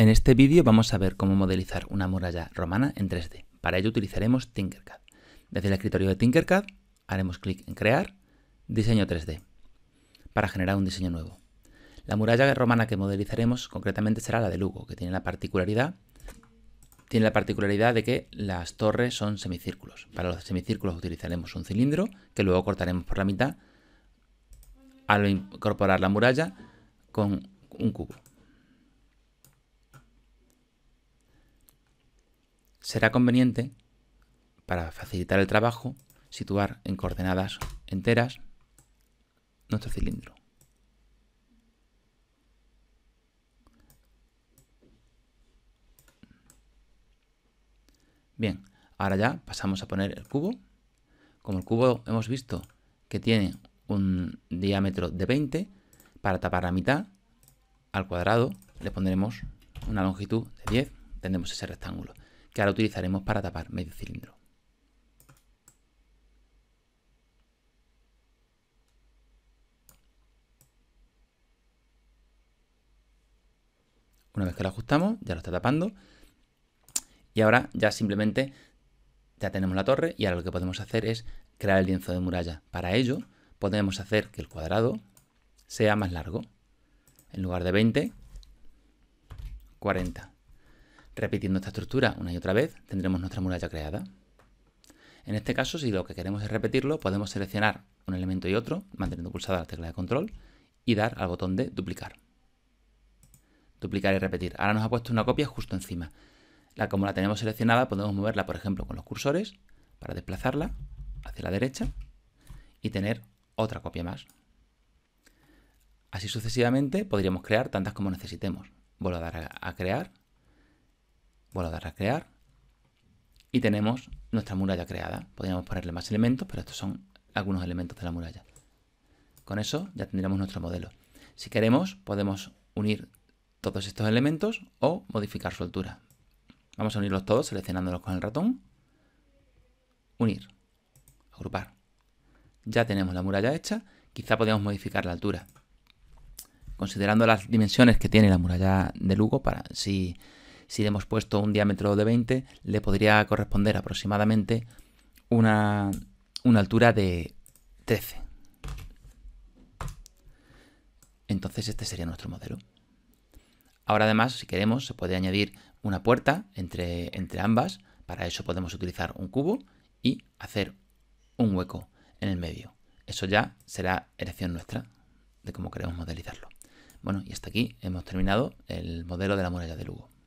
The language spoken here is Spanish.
En este vídeo vamos a ver cómo modelizar una muralla romana en 3D. Para ello utilizaremos Tinkercad. Desde el escritorio de Tinkercad haremos clic en Crear, Diseño 3D, para generar un diseño nuevo. La muralla romana que modelizaremos concretamente será la de Lugo, que tiene la particularidad, tiene la particularidad de que las torres son semicírculos. Para los semicírculos utilizaremos un cilindro que luego cortaremos por la mitad al incorporar la muralla con un cubo. será conveniente, para facilitar el trabajo, situar en coordenadas enteras nuestro cilindro. Bien, ahora ya pasamos a poner el cubo. Como el cubo hemos visto que tiene un diámetro de 20, para tapar la mitad al cuadrado le pondremos una longitud de 10, tendremos ese rectángulo que ahora utilizaremos para tapar medio cilindro. Una vez que lo ajustamos, ya lo está tapando. Y ahora ya simplemente ya tenemos la torre y ahora lo que podemos hacer es crear el lienzo de muralla. Para ello podemos hacer que el cuadrado sea más largo. En lugar de 20, 40. Repitiendo esta estructura una y otra vez, tendremos nuestra muralla creada. En este caso, si lo que queremos es repetirlo, podemos seleccionar un elemento y otro, manteniendo pulsada la tecla de control, y dar al botón de duplicar. Duplicar y repetir. Ahora nos ha puesto una copia justo encima. La, como la tenemos seleccionada, podemos moverla, por ejemplo, con los cursores, para desplazarla hacia la derecha, y tener otra copia más. Así sucesivamente podríamos crear tantas como necesitemos. Vuelvo a dar a crear Vuelvo a dar a crear. Y tenemos nuestra muralla creada. Podríamos ponerle más elementos, pero estos son algunos elementos de la muralla. Con eso ya tendríamos nuestro modelo. Si queremos, podemos unir todos estos elementos o modificar su altura. Vamos a unirlos todos seleccionándolos con el ratón. Unir. Agrupar. Ya tenemos la muralla hecha. Quizá podamos modificar la altura. Considerando las dimensiones que tiene la muralla de Lugo, para si si le hemos puesto un diámetro de 20, le podría corresponder aproximadamente una, altura de 13. Entonces este sería nuestro modelo. Ahora además, si queremos, se puede añadir una puerta entre, entre ambas. Para eso podemos utilizar un cubo y hacer un hueco en el medio. Eso ya será elección nuestra de cómo queremos modelizarlo. Bueno, y hasta aquí hemos terminado el modelo de la muralla de Lugo.